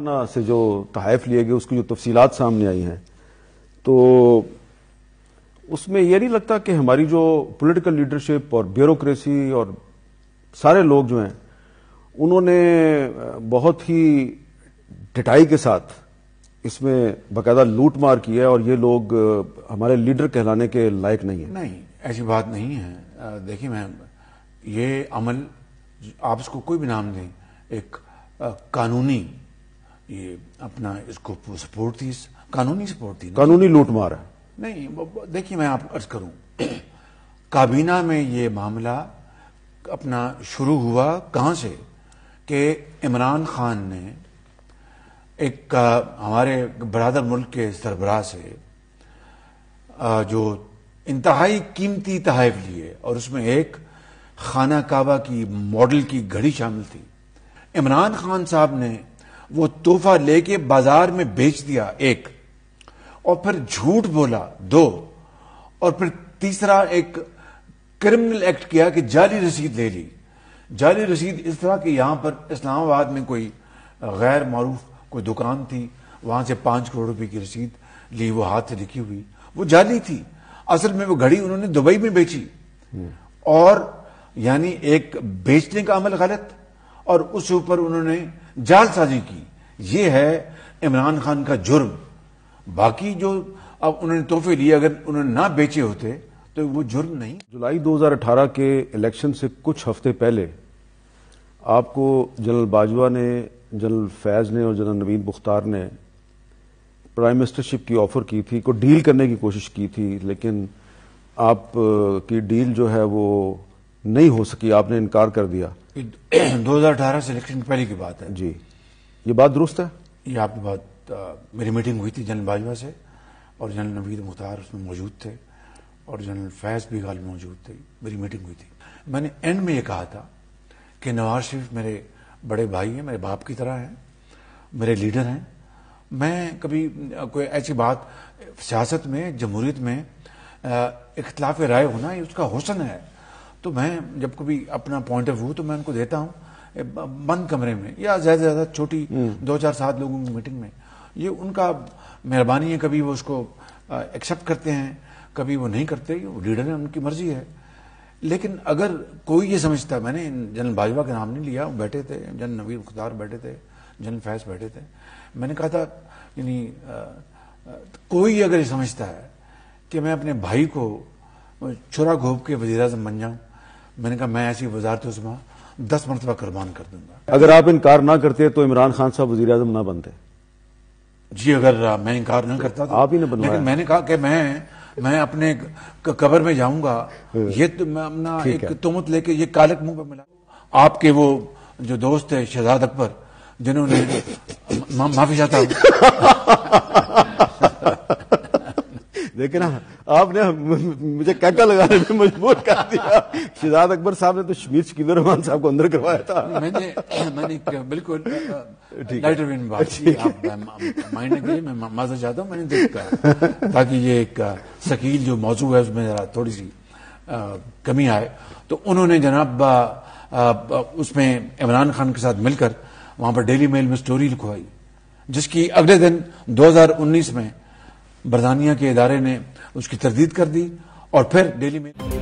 खाना से जो तहफ़ लिए गए उसकी जो तफसीलात सामने आई हैं तो उसमें यह नहीं लगता कि हमारी जो पॉलिटिकल लीडरशिप और ब्यूरोक्रेसी और सारे लोग जो हैं उन्होंने बहुत ही डिटाई के साथ इसमें बाकायदा लूट मार की है और ये लोग हमारे लीडर कहलाने के लायक नहीं है नहीं ऐसी बात नहीं है देखिए मैम ये अमल आप इसको कोई भी नाम दें एक कानूनी ये अपना इसको सपोर्ट थी कानूनी सपोर्ट थी कानूनी लूट मार है नहीं देखिए मैं आप अर्ज करूं काबीना में ये मामला अपना शुरू हुआ कहां से कि इमरान खान ने एक हमारे बरदर मुल्क के सरबराह से जो इंतहाई कीमती तहफ लिए और उसमें एक खाना काबा की मॉडल की घड़ी शामिल थी इमरान खान साहब ने वो तोहफा लेके बाजार में बेच दिया एक और फिर झूठ बोला दो और फिर तीसरा एक क्रिमिनल एक्ट किया कि जाली रसीद ले ली जाली रसीद इस तरह कि यहां पर इस्लामाबाद में कोई गैर मरूफ कोई दुकान थी वहां से पांच करोड़ रुपए की रसीद ली वो हाथ से लिखी हुई वो जाली थी असल में वो घड़ी उन्होंने दुबई में बेची हम्म। और यानी एक बेचने का अमल गलत और उसके ऊपर उन्होंने जालसाजी की यह है इमरान खान का जुर्म बाकी जो अब उन्होंने तोहफे लिए अगर उन्होंने ना बेचे होते तो वो जुर्म नहीं जुलाई 2018 के इलेक्शन से कुछ हफ्ते पहले आपको जनरल बाजवा ने जनरल फैज़ ने और जनरल नवीन मुख्तार ने प्राइम मिनिस्टरशिप की ऑफर की थी को डील करने की कोशिश की थी लेकिन आप की डील जो है वो नहीं हो सकी आपने इनकार कर दिया दो हजार अठारह से इलेक्शन पहले की बात है जी ये बात दुरुस्त है ये आपकी बात मेरी मीटिंग हुई थी जनरल बाजवा से और जनरल नवीद मुख्तार उसमें मौजूद थे और जनरल फैज भी गाल मौजूद थे मेरी मीटिंग हुई थी मैंने एंड में ये कहा था कि नवाज शरीफ मेरे बड़े भाई हैं मेरे बाप की तरह हैं मेरे लीडर हैं मैं कभी कोई ऐसी बात सियासत में जमहूरीत में इख्तलाफ राय होना ये उसका हुसन है तो मैं जब कभी अपना पॉइंट ऑफ व्यू तो मैं उनको देता हूँ बंद कमरे में या ज्यादा से ज्यादा छोटी हम्म। दो चार सात लोगों की मीटिंग में ये उनका मेहरबानी है कभी वो उसको एक्सेप्ट करते हैं कभी वो नहीं करते वो लीडर है उनकी मर्जी है लेकिन अगर कोई ये समझता मैंने जनरल बाजवा का नाम नहीं लिया बैठे थे जनरल नवीर मुख्तार बैठे थे जनरल फैज बैठे थे मैंने कहा था यानी कोई अगर ये समझता है कि मैं अपने भाई को छोरा घोप के वजीर बन जाऊं मैंने कहा मैं ऐसी वजारत तो उसमें दस मरतबा कुर्बान कर दूंगा अगर आप इनकार ना करते तो इमरान खान साहब वजी अजम ना बनते जी अगर मैं इनकार ना करता तो आप ही ना बनते मैंने कहा कि मैं मैं अपने कबर में जाऊंगा हाँ। ये तो मैं अपना एक तुमत लेके ये कालक मुंह पर मिला आपके वो जो दोस्त है शहजाद अकबर जिन्होंने माफी चाहता लेकिन हाँ, आपने मुझे कैटा लगाने में मजबूर कर दिया शिजाद अकबर साहब ने तो शमीर शकील रहमान साहब को अंदर करवाया था मैंने मैंने बिल्कुल ताकि ये एक शकील जो मौजूद है उसमें जरा थोड़ी सी कमी आए तो उन्होंने जनाब उसमें इमरान खान के साथ मिलकर वहां पर डेली मेल में स्टोरी लिखवाई जिसकी अगले दिन 2019 में बरतानिया के इदारे ने उसकी तरदीद कर दी और फिर डेली में